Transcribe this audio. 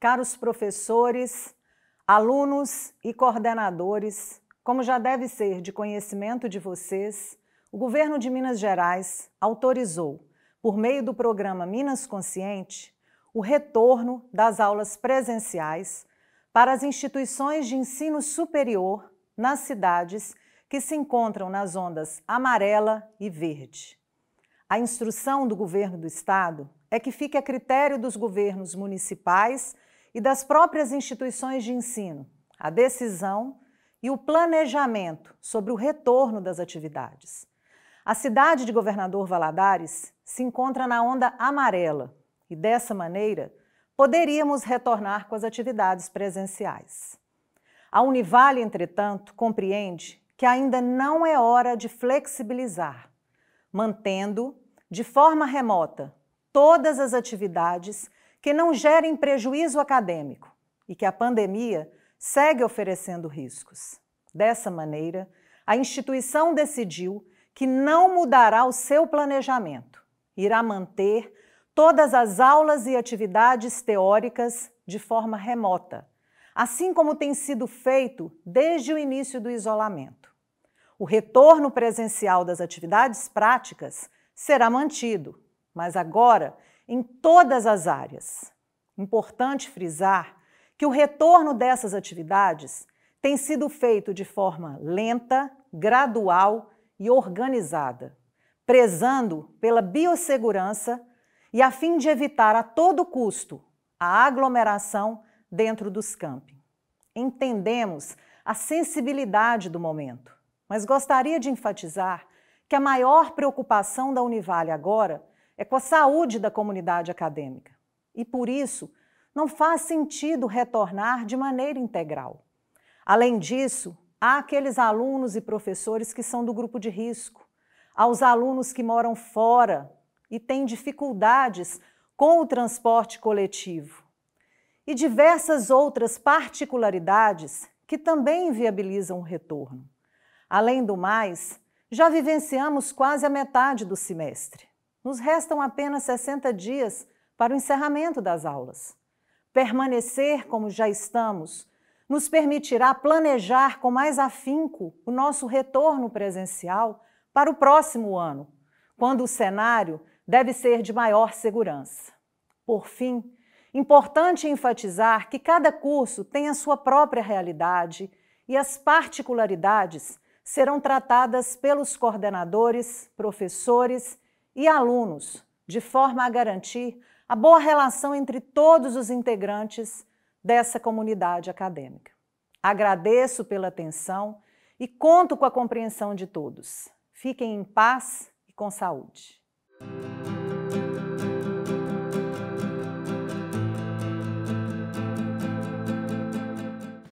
caros professores, alunos e coordenadores, como já deve ser de conhecimento de vocês, o governo de Minas Gerais autorizou, por meio do programa Minas Consciente, o retorno das aulas presenciais para as instituições de ensino superior nas cidades que se encontram nas ondas amarela e verde. A instrução do governo do estado é que fique a critério dos governos municipais e das próprias instituições de ensino, a decisão e o planejamento sobre o retorno das atividades. A cidade de Governador Valadares se encontra na onda amarela e, dessa maneira, poderíamos retornar com as atividades presenciais. A Univale, entretanto, compreende que ainda não é hora de flexibilizar, mantendo, de forma remota, todas as atividades que não gerem prejuízo acadêmico e que a pandemia segue oferecendo riscos. Dessa maneira, a instituição decidiu que não mudará o seu planejamento, irá manter todas as aulas e atividades teóricas de forma remota, assim como tem sido feito desde o início do isolamento. O retorno presencial das atividades práticas será mantido, mas agora em todas as áreas. Importante frisar que o retorno dessas atividades tem sido feito de forma lenta, gradual e organizada, prezando pela biossegurança e a fim de evitar a todo custo a aglomeração dentro dos campings. Entendemos a sensibilidade do momento, mas gostaria de enfatizar que a maior preocupação da Univale agora é com a saúde da comunidade acadêmica. E por isso, não faz sentido retornar de maneira integral. Além disso, há aqueles alunos e professores que são do grupo de risco, aos alunos que moram fora e têm dificuldades com o transporte coletivo, e diversas outras particularidades que também inviabilizam o retorno. Além do mais, já vivenciamos quase a metade do semestre nos restam apenas 60 dias para o encerramento das aulas. Permanecer como já estamos nos permitirá planejar com mais afinco o nosso retorno presencial para o próximo ano, quando o cenário deve ser de maior segurança. Por fim, importante enfatizar que cada curso tem a sua própria realidade e as particularidades serão tratadas pelos coordenadores, professores e alunos, de forma a garantir a boa relação entre todos os integrantes dessa comunidade acadêmica. Agradeço pela atenção e conto com a compreensão de todos. Fiquem em paz e com saúde.